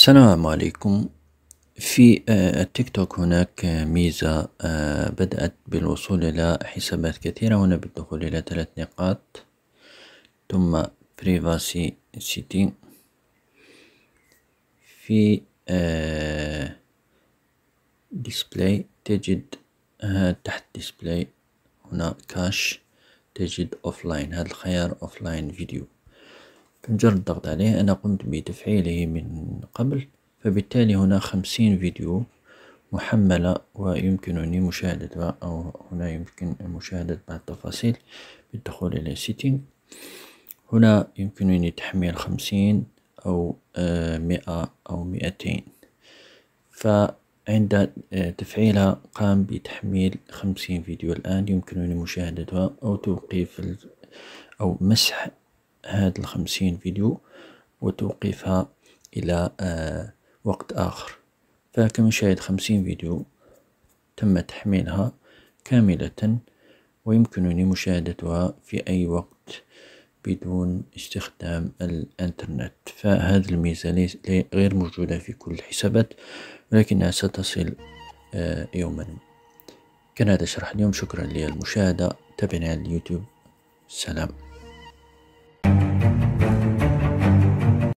السلام عليكم في آه، التيك توك هناك آه، ميزة آه، بدأت بالوصول إلى حسابات كثيرة هنا بالدخول إلى ثلاث نقاط ثم privacy سيتي في display تجد تحت display هنا كاش تجد offline هذا الخيار offline فيديو بمجرد الضغط عليه أنا قمت بتفعيله من قبل فبالتالي هنا خمسين فيديو محملة ويمكنني مشاهدتها أو هنا يمكن مشاهدة بعض التفاصيل بالدخول إلى سيتين هنا يمكنني تحميل خمسين أو آه، مئة أو مئتين فعند آه، تفعيلها قام بتحميل خمسين فيديو الآن يمكنني مشاهدتها أو توقيف أو مسح هاد الخمسين فيديو وتوقفها إلى آه، وقت آخر فكما شاهد خمسين فيديو تم تحميلها كاملة ويمكنني مشاهدتها في أي وقت بدون استخدام الانترنت فهذا الميزة غير موجودة في كل الحسابات ولكنها ستصل آه، يوما كان هذا شرح اليوم شكرا للمشاهدة تابعني على اليوتيوب سلام